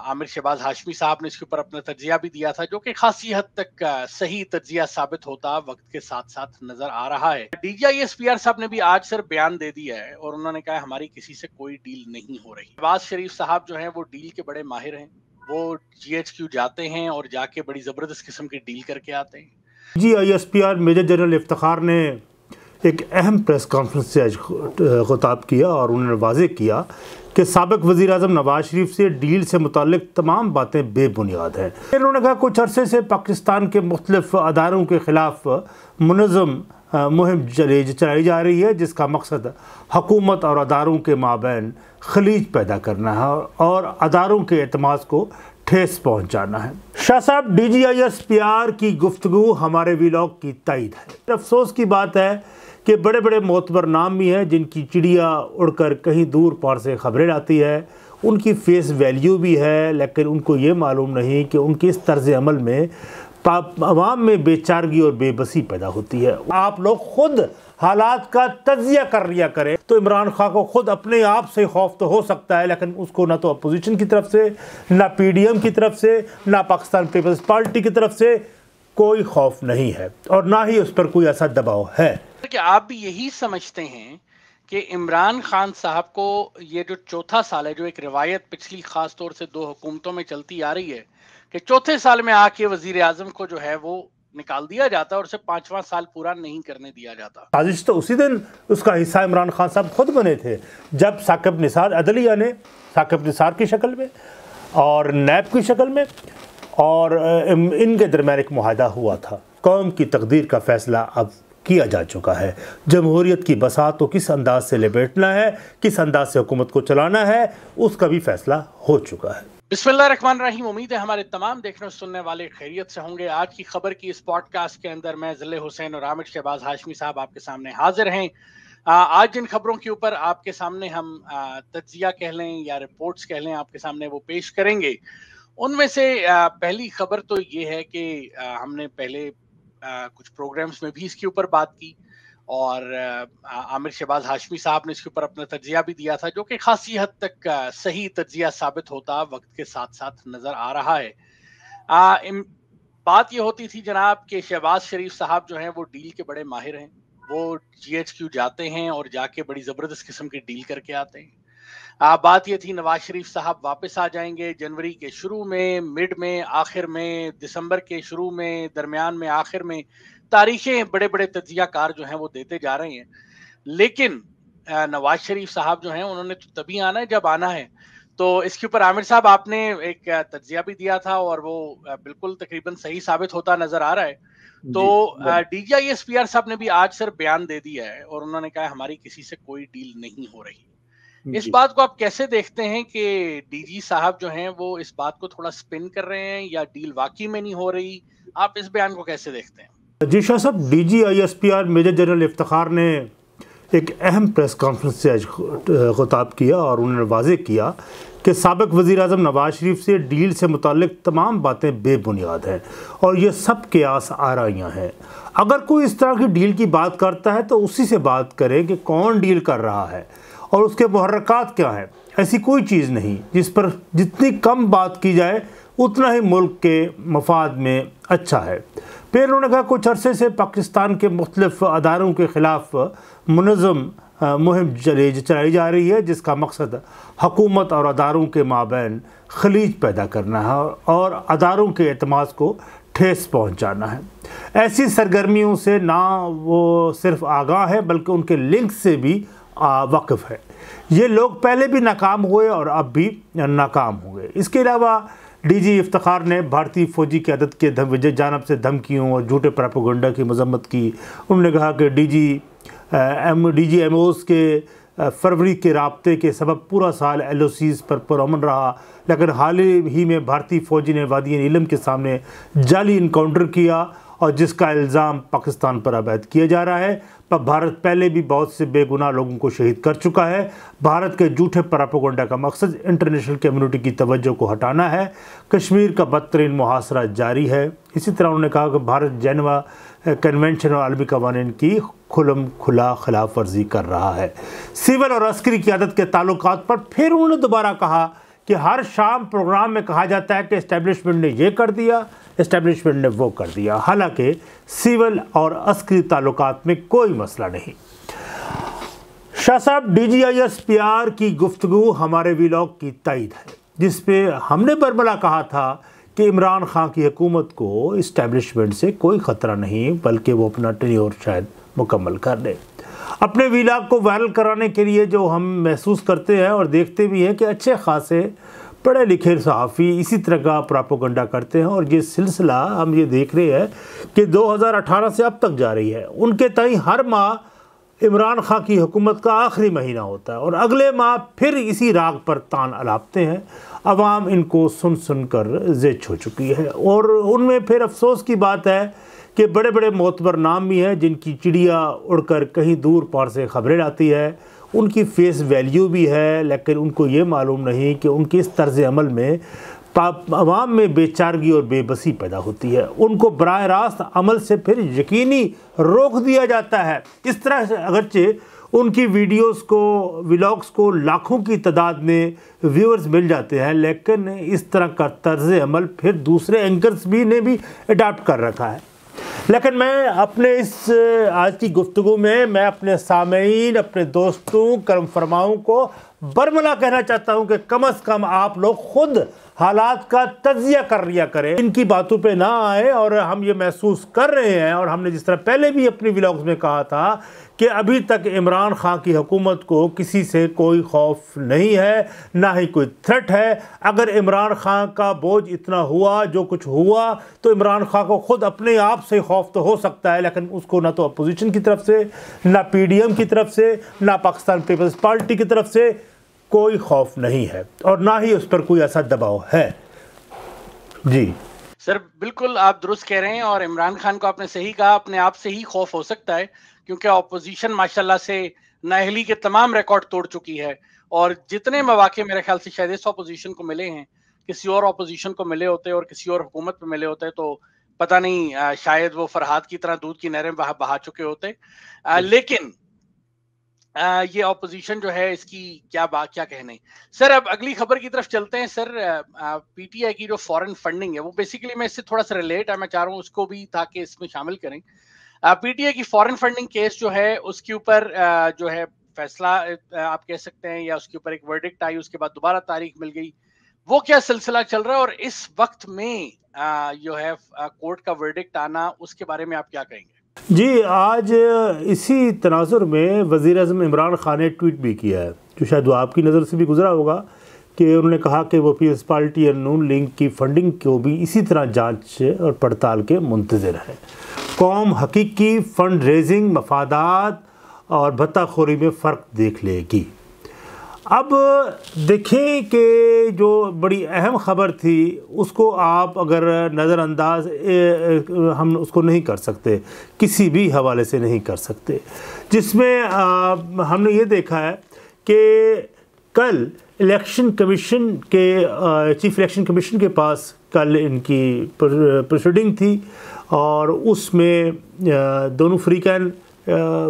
आमिर शहबाज हाशमी साहब ने इसके ऊपर अपना तजिया भी दिया था जो कि खासी हद तक सही तजिया साबित होता वक्त के साथ साथ नजर आ रहा है डीजीआई एस पी आर साहब ने भी आज सिर्फ बयान दे दिया है और उन्होंने कहा हमारी किसी से कोई डील नहीं हो रही शहबाज शरीफ साहब जो है वो डील के बड़े माहिर हैं वो जीएचक्यू जाते हैं और जाके बड़ी ज़बरदस्त किस्म की डील करके आते हैं जी I S P R major general इफ्तार ने एक अहम प्रेस कॉन्फ्रेंस से आज खुताब किया और उन्होंने वाजे किया कि सबक वज़ी अजम नवाज शरीफ से डील से मुतक तमाम बातें बेबुनियाद हैं उन्होंने कहा कुछ अरसे से पाकिस्तान के मुख्तफ अदारों के ख़िलाफ़ मनज़म मुहिम चलाई जा रही है जिसका मकसद हकूमत और अदारों के माबेन खलीज पैदा करना है और अदारों के अतमाद को ठेस पहुँचाना है शाह साहब D G I S P R की गुफ्तु हमारे व्लाग की तइद है अफसोस की बात है के बड़े बड़े मोतबर नाम भी हैं जिनकी चिड़िया उड़कर कहीं दूर पार से खबरें लाती है उनकी फेस वैल्यू भी है लेकिन उनको ये मालूम नहीं कि उनके इस तर्ज अमल में आवाम में बेचारगी और बेबसी पैदा होती है आप लोग खुद हालात का तजिया कर लिया करें तो इमरान खां को खुद अपने आप से खौफ तो हो सकता है लेकिन उसको ना तो अपोजिशन की तरफ से ना पीडीएम की तरफ से ना पाकिस्तान पीपल्स पार्टी की तरफ से कोई खौफ नहीं है और ना ही उस पर कोई ऐसा दबाव है कि आप भी यही समझते हैं कि इमरान खान साहब को ये जो चौथा साल है जो एक रिवायत पिछली खास तौर से दो हुकूमतों में चलती आ रही है कि चौथे साल में आके वजीर आजम को जो है वो निकाल दिया जाता और उसे पांचवा साल पूरा नहीं करने दिया जाता साजिश तो उसी दिन उसका हिस्सा इमरान खान साहब खुद बने थे जब साकिब निसार अदलिया ने साकिब निसार की शक्ल में और नैब की शक्ल में और इनके दरम्यान एक माहा हुआ था कौम की तकदीर का फैसला अब किया जा चुका है जमहूरीत की बसात को किस अंदाज से लपेटना है किस अंदाज से हुकूमत को चलाना है उसका भी फैसला हो चुका है बिस्मिल्लाहमान रहीम उम्मीद है हमारे तमाम देखने और सुनने वाले खैरियत से होंगे आज की खबर की इस पॉडकास्ट के अंदर मैं जिले हुसैन और आमिर शहबाज हाशमी साहब आपके सामने हाजिर हैं आज जिन खबरों के ऊपर आपके सामने हम तजिया कह लें या रिपोर्ट्स कह लें आपके सामने वो पेश करेंगे उनमें से पहली खबर तो ये है कि हमने पहले कुछ प्रोग्राम्स में भी इसके ऊपर बात की और आमिर शहबाज हाशमी साहब ने इसके ऊपर अपना तजिया भी दिया था जो कि खासी हद तक सही तजिया साबित होता वक्त के साथ साथ नज़र आ रहा है आ, बात यह होती थी जनाब कि शहबाज शरीफ साहब जो हैं वो डील के बड़े माहिर हैं वो जी जाते हैं और जाके बड़ी ज़बरदस्त किस्म की डील करके आते हैं आ, बात ये थी नवाज शरीफ साहब वापस आ जाएंगे जनवरी के शुरू में मिड में आखिर में दिसंबर के शुरू में दरमियान में आखिर में तारीखें बड़े बड़े कार जो हैं वो देते जा रहे हैं लेकिन नवाज शरीफ साहब जो हैं उन्होंने तो तभी आना है जब आना है तो इसके ऊपर आमिर साहब आपने एक तजिया भी दिया था और वो बिल्कुल तकरीबन सही साबित होता नजर आ रहा है तो डी एस पी आर साहब ने भी आज सर बयान दे दिया है और उन्होंने कहा हमारी किसी से कोई डील नहीं हो रही इस बात को आप कैसे देखते हैं कि डीजी साहब जो हैं वो इस बात को थोड़ा स्पिन कर रहे हैं या डील वाकई में नहीं हो रही आप इस बयान को कैसे देखते हैं जी शाह साहब D G I S P R major general इफ्तार ने एक अहम प्रेस कॉन्फ्रेंस से आज खताब किया और उन्होंने वाजे किया कि सबक वज़ी अजम नवाज शरीफ से डील से मुतक तमाम बातें बेबुनियाद हैं और ये सब के आस आराइयाँ हैं अगर कोई इस तरह की डील की बात करता है तो उसी से बात करें कि कौन डील कर रहा है और उसके महरक़ात क्या हैं ऐसी कोई चीज़ नहीं जिस पर जितनी कम बात की जाए उतना ही मुल्क के मफाद में अच्छा है फिर उन्होंने कहा कुछ अरसे से पाकिस्तान के मुख्तफ अदारों के ख़िलाफ़ मनज़म मुहिम चली चलाई जा रही है जिसका मकसद हकूमत और अदारों के माबेन खलीज पैदा करना है और अदारों के अतमाद को ठेस पहुँचाना है ऐसी सरगर्मियों से ना वो सिर्फ आगाह है बल्कि उनके लिंक से भी वाकफ़ है ये लोग पहले भी नाकाम हुए और अब भी नाकाम हुए इसके अलावा डीजी इफ्तार ने भारतीय फौजी की आदत के धम जानब से धमकियों और झूठे प्रापोगंडा की मजम्मत की उन्होंने कहा कि DG M D G M Os के फरवरी के रबते के सबब पूरा साल एल ओ सीज़ पर पुरमन रहा लेकिन हाल ही में भारतीय फ़ौजी ने वादी इलम के सामने जाली इनकाउंटर किया और जिसका इल्ज़ाम पाकिस्तान पर अवैध किया जा रहा है पर भारत पहले भी बहुत से बेगुनाह लोगों को शहीद कर चुका है भारत के झूठे परापोगंडा का मकसद इंटरनेशनल कम्युनिटी की तवज्जो को हटाना है कश्मीर का बदतरीन मुहासरा जारी है इसी तरह उन्होंने कहा कि भारत जैनवा कन्वेंशन और आलमी कवानीन की खुलम खुला खिलाफ वर्जी कर रहा है सिविल और अस्करी क्यादत के ताल्लुक पर फिर उन्होंने दोबारा कहा कि हर शाम प्रोग्राम में कहा जाता है कि इस्टेब्लिशमेंट ने यह कर दिया इस्टेब्लिशमेंट ने वो कर दिया हालांकि सिविल और अस्करी ताल्लुक में कोई मसला नहीं शाह साहब D G I S P R की गुफ्तु हमारे विलॉग की तइद है जिस हमने बरबला कहा था कि इमरान खान की हुकूमत को इस्टेब्लिशमेंट से कोई ख़तरा नहीं बल्कि वो अपना और शायद मुकम्मल कर ले अपने विलाग को वायरल कराने के लिए जो हम महसूस करते हैं और देखते भी हैं कि अच्छे खासे पढ़े लिखे सहाफ़ी इसी तरह का प्रापोगंडा करते हैं और ये सिलसिला हम ये देख रहे हैं कि 2018 से अब तक जा रही है उनके तई हर माह इमरान खां की हुकूमत का आखिरी महीना होता है और अगले माह फिर इसी राग पर तान अलापते हैं आवाम इनको सुन सुन कर जेच हो चुकी है और उनमें फिर अफसोस की बात है कि बड़े बड़े मोतबर नाम भी हैं जिनकी चिड़िया उड़कर कहीं दूर पार से खबरें लाती है उनकी फेस वैल्यू भी है लेकिन उनको ये मालूम नहीं कि उनके इस तर्ज अमल में आवाम में बेचारगी और बेबसी पैदा होती है उनको बरह रास्त अमल से फिर यकीनी रोक दिया जाता है इस तरह से अगरचे उनकी वीडियोस को व्लॉग्स को लाखों की तादाद में व्यूअर्स मिल जाते हैं लेकिन इस तरह का तर्ज अमल फिर दूसरे एंकर्स भी ने भी अडाप्ट कर रखा है लेकिन मैं अपने इस आज की गुफ्तु में मैं अपने सामीन अपने दोस्तों कर्म फरमाओं को बरमला कहना चाहता हूँ कि कम अज़ कम आप लोग खुद हालात का तजिया कर लिया करें इनकी बातों पे ना आए और हम ये महसूस कर रहे हैं और हमने जिस तरह पहले भी अपने व्लॉग्स में कहा था कि अभी तक इमरान खान की हुकूमत को किसी से कोई खौफ नहीं है ना ही कोई थ्रेट है अगर इमरान खान का बोझ इतना हुआ जो कुछ हुआ तो इमरान खान को ख़ुद अपने आप से खौफ तो हो सकता है लेकिन उसको ना तो अपोजिशन की तरफ से ना पीडीएम की तरफ से ना पाकिस्तान पीपल्स पार्टी की तरफ से कोई खौफ नहीं है और ना ही उस पर कोई ऐसा दबाव है जी सर बिल्कुल आप दुरुस्त कह रहे हैं और इमरान खान को आपने सही कहा अपने आप से ही खौफ हो सकता है क्योंकि ऑपोजिशन माशाल्लाह से नाहली के तमाम रिकॉर्ड तोड़ चुकी है और जितने मौाक़े मेरे ख्याल से शायद इस ऑपोजिशन को मिले हैं किसी और ऑपोजिशन को मिले होते और किसी और हुकूमत पे मिले होते तो पता नहीं शायद वो फरहाद की तरह दूध की नहरें बहा, बहा चुके होते लेकिन ये ऑपोजिशन जो है इसकी क्या बात क्या कहने सर अब अगली खबर की तरफ चलते हैं सर पीटीआई की जो फॉरेन फंडिंग है वो बेसिकली मैं इससे थोड़ा सा रिलेट है मैं चाह रहा हूँ उसको भी ताकि इसमें शामिल करें पीटीआई की फॉरेन फंडिंग केस जो है उसके ऊपर जो है फैसला आप कह सकते हैं या उसके ऊपर एक वर्डिक्ट आई उसके बाद दोबारा तारीख मिल गई वो क्या सिलसिला चल रहा है और इस वक्त में जो है कोर्ट का वर्डिक्ट आना उसके बारे में आप क्या कहेंगे जी आज इसी तनाजुर में वज़ी अजम इमरान ख़ान ने ट्वीट भी किया है जो शायद वो आपकी नज़र से भी गुजरा होगा कि उन्होंने कहा कि वो पीएस पार्टी और नून लीग की फंडिंग को भी इसी तरह जांच और पड़ताल के मुंतज़र है कौम हकीकी फ़ंड रेजिंग मफादात और भत्ताखोरी में फ़र्क देख लेगी अब देखें कि जो बड़ी अहम ख़बर थी उसको आप अगर नज़रअंदाज हम उसको नहीं कर सकते किसी भी हवाले से नहीं कर सकते जिसमें हमने ये देखा है कि कल इलेक्शन कमीशन के चीफ इलेक्शन कमीशन के पास कल इनकी प्रोसीडिंग थी और उसमें दोनों फ्रीकैन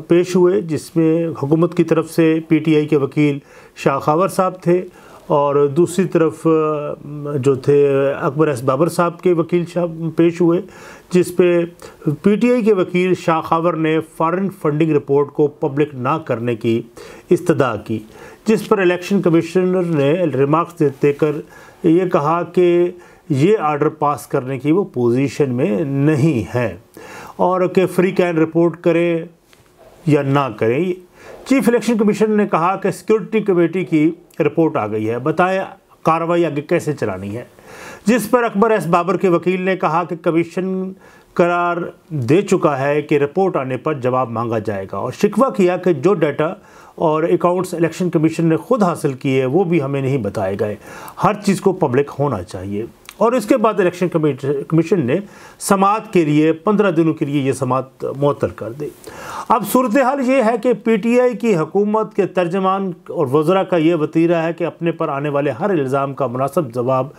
पेश हुए जिसमें हुकूमत की तरफ से पीटीआई के वकील शाहखावर साहब थे और दूसरी तरफ जो थे अकबर एस बाबर साहब के वकील साहब पेश हुए जिस पे पीटीआई के वकील शाह खावर ने फॉरेन फंडिंग रिपोर्ट को पब्लिक ना करने की इस्तदा की जिस पर इलेक्शन कमिश्नर ने रिमार्क्स देकर ये कहा कि ये आर्डर पास करने की वो पोजीशन में नहीं है और कि फ्री कैन रिपोर्ट करें या ना करें चीफ इलेक्शन कमीशन ने कहा कि सिक्योरिटी कमेटी की रिपोर्ट आ गई है बताएं कार्रवाई आगे कैसे चलानी है जिस पर अकबर एस बाबर के वकील ने कहा कि कमीशन करार दे चुका है कि रिपोर्ट आने पर जवाब मांगा जाएगा और शिकवा किया कि जो डाटा और अकाउंट्स इलेक्शन कमीशन ने खुद हासिल किए वो भी हमें नहीं बताए गए हर चीज़ को पब्लिक होना चाहिए और इसके बाद इलेक्शन कमीशन ने समात के लिए पंद्रह दिनों के लिए ये समात मअतल कर दी अब सूरत हाल ये है कि पी टी आई की हकूमत के तर्जमान और वज्रा का ये वतीरा है कि अपने पर आने वाले हर इल्ज़ाम का मुनासब जवाब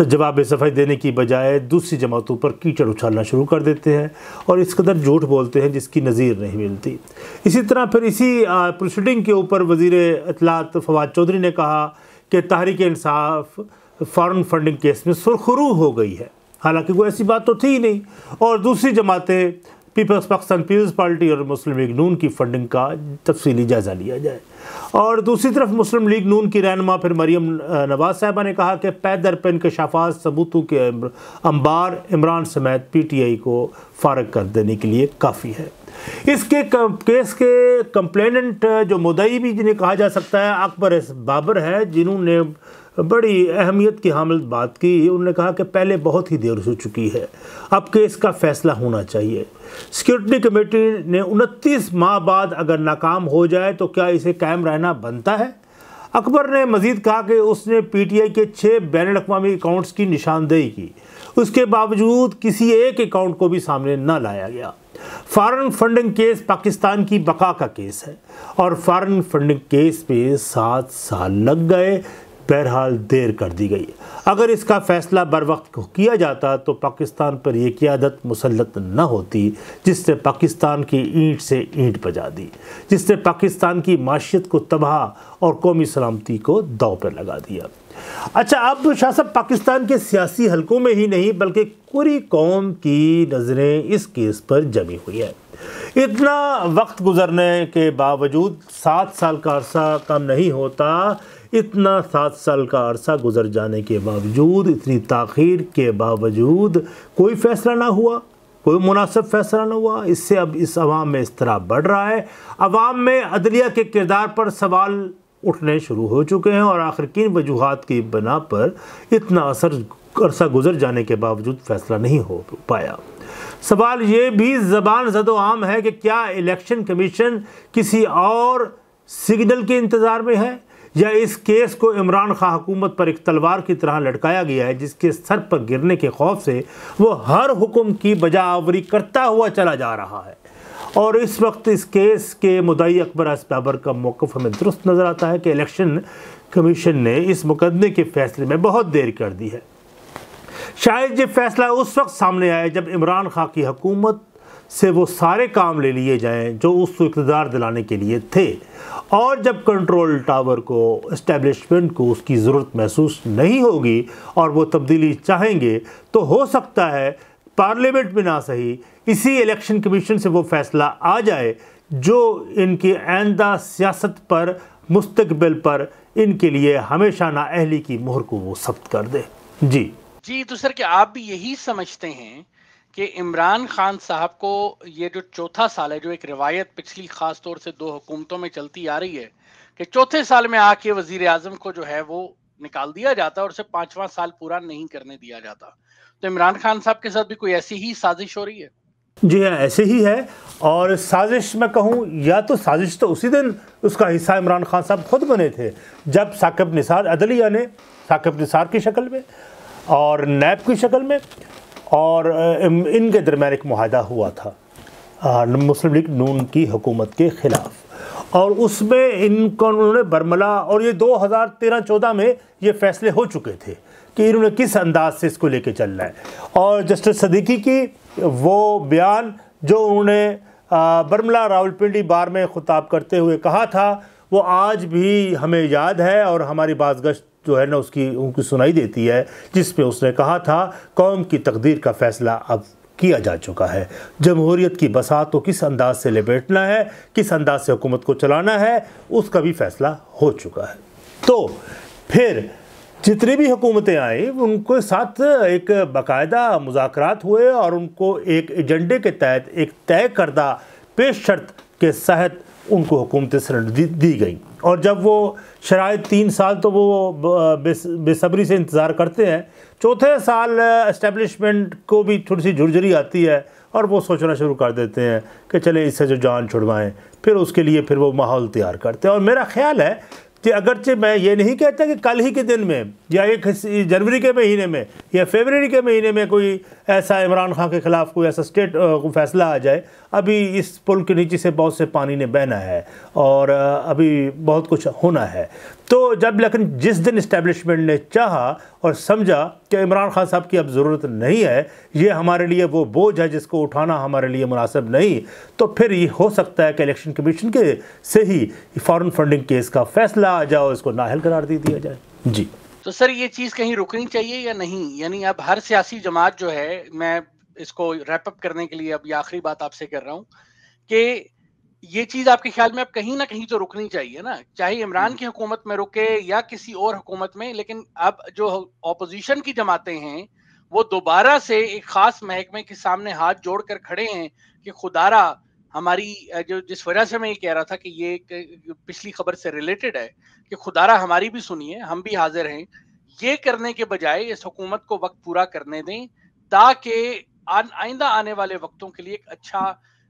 जवाब सफ़ाई देने की बजाय दूसरी जमातों पर कीचड़ उछालना शुरू कर देते हैं और इस कदर झूठ बोलते हैं जिसकी नज़ीर नहीं मिलती इसी तरह फिर इसी प्रोसीडिंग के ऊपर वज़ी अतलात फवाद चौधरी ने कहा कि Tehreek Insaf foreign funding case में सुरखरू हो गई है हालांकि वो ऐसी बात तो थी ही नहीं और दूसरी जमातें पीपल्स पाकिस्तान पीपल्स पार्टी और मुस्लिम लीग नून की फंडिंग का तफसीली जायज़ा लिया जाए और दूसरी तरफ मुस्लिम लीग नून की रहनमा फिर मरीम नवाज साहबा ने कहा कि पैदर पर इनकशाफात सबूतों के अंबार इमरान समेत पी टी आई को फारग कर देने के लिए काफ़ी है इसके केस के कंप्लेनेंट जो मुदई भी जिन्हें कहा जा सकता है अकबर बाबर है जिन्होंने बड़ी अहमियत की हामिल बात की उन्होंने कहा कि पहले बहुत ही देर हो चुकी है अब केस का फैसला होना चाहिए सिक्योरिटी कमेटी ने उनतीस माह बाद अगर नाकाम हो जाए तो क्या इसे कायम रहना बनता है अकबर ने मजीद कहा कि उसने पीटीआई के छः बैन अवी अकाउंट्स की निशानदेही की उसके बावजूद किसी एक अकाउंट को भी सामने न लाया गया फॉरेन फंडिंग केस पाकिस्तान की बका का केस है और फॉरेन फंडिंग केस पे सात साल लग गए बहरहाल देर कर दी गई अगर इसका फ़ैसला बर वक्त किया जाता तो पाकिस्तान पर यह क्यादत मुसलत न होती जिसने पाकिस्तान की ईंट से ईंट बजा दी जिसने पाकिस्तान की माशियत को तबाह और कौमी सलामती को दाव पर लगा दिया अच्छा अब शाह साहब पाकिस्तान के सियासी हलकों में ही नहीं बल्कि पूरी कौम की नज़रें इस केस पर जमी हुई है इतना वक्त गुजरने के बावजूद सात साल का अरसा कम नहीं होता इतना सात साल का अरसा गुजर जाने के बावजूद इतनी तखीर के बावजूद कोई फैसला ना हुआ कोई मुनासिब फैसला ना हुआ इससे अब इस अवाम में इस तरह बढ़ रहा है अवाम में अदलिया के किरदार पर सवाल उठने शुरू हो चुके हैं और आखिर किन वजूहत की बना पर इतना असर अरसा गुजर जाने के बावजूद फैसला नहीं हो पाया सवाल ये भी ज़बान जद आम है कि क्या इलेक्शन कमीशन किसी और सिग्नल के इंतज़ार में है या इस केस को इमरान खां हुकूमत पर एक तलवार की तरह लटकाया गया है जिसके सर पर गिरने के खौफ से वो हर हुक्म की बजावरी करता हुआ चला जा रहा है और इस वक्त इस केस के मुदई अकबर असबाबर का मौक़ हमें दुरुस्त नज़र आता है कि इलेक्शन कमीशन ने इस मुकदमे के फैसले में बहुत देर कर दी है शायद ये फैसला उस वक्त सामने आया जब इमरान खां की हुकूमत से वो सारे काम ले लिए जाएं जो उसको इकतदार दिलाने के लिए थे और जब कंट्रोल टावर को इस्टेब्लिशमेंट को उसकी ज़रूरत महसूस नहीं होगी और वो तब्दीली चाहेंगे तो हो सकता है पार्लियामेंट में ना सही इसी इलेक्शन कमीशन से वो फैसला आ जाए जो इनकी आइंदा सियासत पर मुस्तबिल पर इनके लिए हमेशा अहली की मोहर को वो सब्त कर दे जी जी तो सर क्या आप भी यही समझते हैं कि इमरान खान साहब को ये जो चौथा साल है जो एक रिवायत पिछली खास तौर से दो हुकूमतों में चलती आ रही है कि चौथे साल में आके वजीर आजम को जो है वो निकाल दिया जाता और उसे पांचवा साल पूरा नहीं करने दिया जाता तो इमरान खान साहब के साथ भी कोई ऐसी ही साजिश हो रही है जी हाँ ऐसे ही है और साजिश मैं कहूँ या तो साजिश तो उसी दिन उसका हिस्सा इमरान खान साहब खुद बने थे जब साकिब निसार अदलिया ने साकिब निसार की शक्ल में और नैब की शक्ल में और इनके दरमियान एक माहा हुआ था मुस्लिम लीग नून की हुकूमत के ख़िलाफ़ और उसमें इनको उन्होंने बर्मला और ये 2013-14 में ये फैसले हो चुके थे कि इन्होंने किस अंदाज से इसको लेके चलना है और जस्टिस सदीकी की वो बयान जो उन्होंने बर्मला रावलपिंडी बार में खुताब करते हुए कहा था वो आज भी हमें याद है और हमारी बाजगश्त जो है ना उसकी उनकी सुनाई देती है जिसमें उसने कहा था कौम की तकदीर का फैसला अब किया जा चुका है जमहूरीत की बसात को किस अंदाज से लपेटना है किस अंदाज से हुकूमत को चलाना है उसका भी फैसला हो चुका है तो फिर जितनी भी हुकूमतें आई उनके साथ एक बाकायदा मुजाकर हुए और उनको एक एजेंडे के तहत एक तय करदा पेश शर्त के तहत उनको हुकूमत सरेंडर दी, दी गई और जब वो शराय तीन साल तो वो बेसब्री से इंतज़ार करते हैं चौथे साल इस्टेब्लिशमेंट को भी थोड़ी सी झुरझुरी आती है और वो सोचना शुरू कर देते हैं कि चले इससे जो जान छुड़वाएँ फिर उसके लिए फिर वो माहौल तैयार करते हैं और मेरा ख्याल है कि अगरचे मैं ये नहीं कहता कि कल ही के दिन में या एक जनवरी के महीने में या फरवरी के महीने में कोई ऐसा इमरान खान के ख़िलाफ़ कोई ऐसा स्टेट फैसला आ जाए अभी इस पुल के नीचे से बहुत से पानी ने बहना है और अभी बहुत कुछ होना है तो जब लेकिन जिस दिन इस्टेब्लिशमेंट ने चाहा और समझा कि इमरान खान साहब की अब ज़रूरत नहीं है ये हमारे लिए वो बोझ है जिसको उठाना हमारे लिए मुनासिब नहीं तो फिर ये हो सकता है कि इलेक्शन कमीशन के से ही फ़ॉरन फंडिंग केस का फैसला आ जाए इसको नाहल करार दे दिया जाए जी तो सर ये चीज़ कहीं रुकनी चाहिए या नहीं यानी अब हर सियासी जमात जो है मैं इसको रैपअप करने के लिए अब ये आखिरी बात आपसे कर रहा हूँ कि ये चीज आपके ख्याल में अब कहीं ना कहीं तो रुकनी चाहिए ना चाहे इमरान हम्म। की हुकूमत में रुके या किसी और हुकूमत में लेकिन अब जो ऑपोजिशन की जमातें हैं वो दोबारा से एक खास महकमे के सामने हाथ जोड़कर खड़े हैं कि खुदारा हमारी जो जिस वजह से मैं ये कह रहा था कि ये पिछली खबर से रिलेटेड है कि खुदारा हमारी भी सुनिए हम भी हाजिर हैं ये करने के बजाय इस हुकूमत को वक्त पूरा करने दें ताकि आइंदा आने वाले वक्तों के लिए एक अच्छा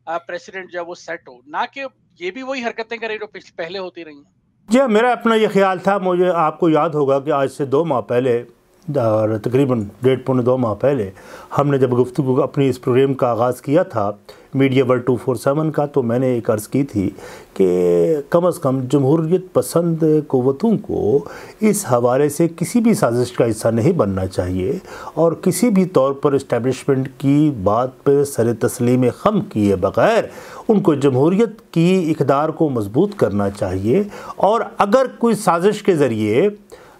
प्रेसिडेंट जो है वो सेट हो ना कि ये भी वही हरकतें करें जो पहले होती रही हैं जी हाँ, मेरा अपना ये ख्याल था मुझे आपको याद होगा कि आज से दो माह पहले और तकरीबन डेढ़ पौने दो माह पहले हमने जब गुफ्तु अपनी इस प्रोग्राम का आगाज़ किया था media world two four seven का तो मैंने एक अर्ज़ की थी कि कम अज़ कम जमहूरीत पसंद क़वतों को इस हवाले से किसी भी साजिश का हिस्सा नहीं बनना चाहिए और किसी भी तौर पर इस्टेबलिशमेंट की बात पर सर तस्लीम खम किए बग़ैर उनको जमहूरीत की इकदार को मजबूत करना चाहिए और अगर कोई साजिश के ज़रिए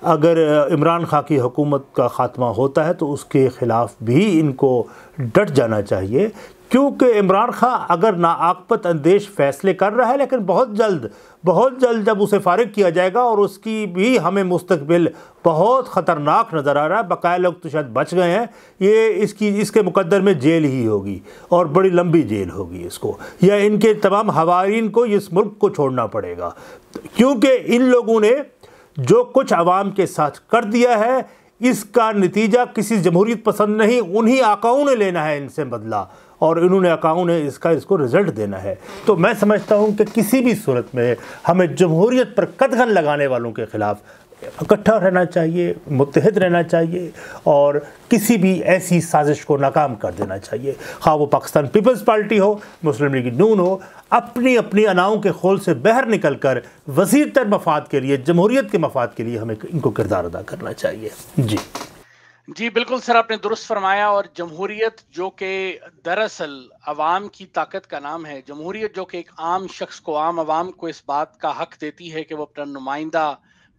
अगर इमरान खां की हुकूमत का ख़ात्मा होता है तो उसके ख़िलाफ़ भी इनको डट जाना चाहिए क्योंकि इमरान खां अगर नाआकपत अंदेश फैसले कर रहा है लेकिन बहुत जल्द बहुत जल्द जब उसे फारग किया जाएगा और उसकी भी हमें मुस्तबिल बहुत ख़तरनाक नज़र आ रहा है बकाया लोग तो शायद बच गए हैं ये इसकी इसके मुकदर में जेल ही होगी और बड़ी लंबी जेल होगी इसको या इनके तमाम हवारीन को इस मुल्क को छोड़ना पड़ेगा क्योंकि इन लोगों ने जो कुछ आवाम के साथ कर दिया है इसका नतीजा किसी जमहूरीत पसंद नहीं उन्हीं आकाओं ने लेना है इनसे बदला और इन्होंने अकाओं ने इसका इसको रिज़ल्ट देना है तो मैं समझता हूँ कि किसी भी सूरत में हमें जमहूरीत पर कदगन लगाने वालों के ख़िलाफ़ इकट्ठा रहना चाहिए मुतहद रहना चाहिए और किसी भी ऐसी साजिश को नाकाम कर देना चाहिए हाँ वो पाकिस्तान पीपल्स पार्टी हो मुस्लिम लीग नून हो अपनी अपनी अनाओं के खोल से बाहर निकल कर वजीर तर मफाद के लिए जमहूरीत के मफाद के लिए हमें इनको किरदार अदा करना चाहिए जी जी बिल्कुल सर आपने दुरुस्त फरमाया और जमहूरीत जो कि दरअसल अवाम की ताकत का नाम है जमहूरीत जो कि एक आम शख्स को आम आवाम को इस बात का हक देती है कि वो अपना नुमाइंदा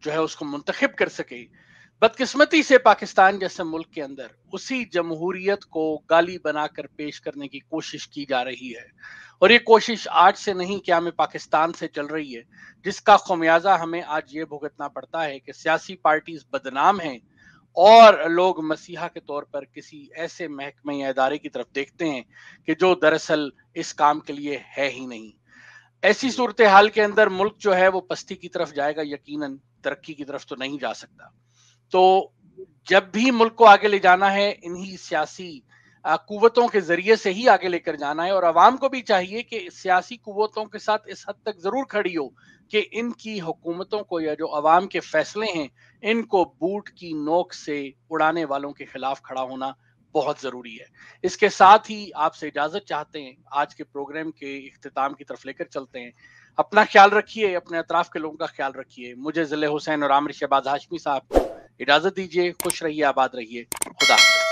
जो है उसको मुंतखब कर सके बदकिस्मती से पाकिस्तान जैसे मुल्क के अंदर उसी जमहूरियत को गाली बनाकर पेश करने की कोशिश की जा रही है और ये कोशिश आज से नहीं क्या में पाकिस्तान से चल रही है जिसका खमियाजा हमें आज ये भुगतना पड़ता है कि सियासी पार्टीज बदनाम हैं और लोग मसीहा के तौर पर किसी ऐसे महकमे या इदारे की तरफ देखते हैं कि जो दरअसल इस काम के लिए है ही नहीं ऐसी सूरत हाल के अंदर मुल्क जो है वो पस्ती की तरफ जाएगा यकीनन तरक्की की तरफ तो नहीं जा सकता तो जब भी मुल्क को आगे ले जाना है इन्हीं सियासी कुवतों के जरिए से ही आगे लेकर जाना है और आवाम को भी चाहिए कि सियासी कुवतों के साथ इस हद तक जरूर खड़ी हो कि इनकी हुकूमतों को या जो आवाम के फैसले हैं इनको बूट की नोक से उड़ाने वालों के खिलाफ खड़ा होना बहुत ज़रूरी है इसके साथ ही आपसे इजाज़त चाहते हैं आज के प्रोग्राम के अख्ताम की तरफ लेकर चलते हैं अपना ख्याल रखिए अपने अतराफ के लोगों का ख्याल रखिए मुझे जिले हुसैन और आमिर शहबाज हाशमी साहब को इजाजत दीजिए खुश रहिए आबाद रहिए खुदा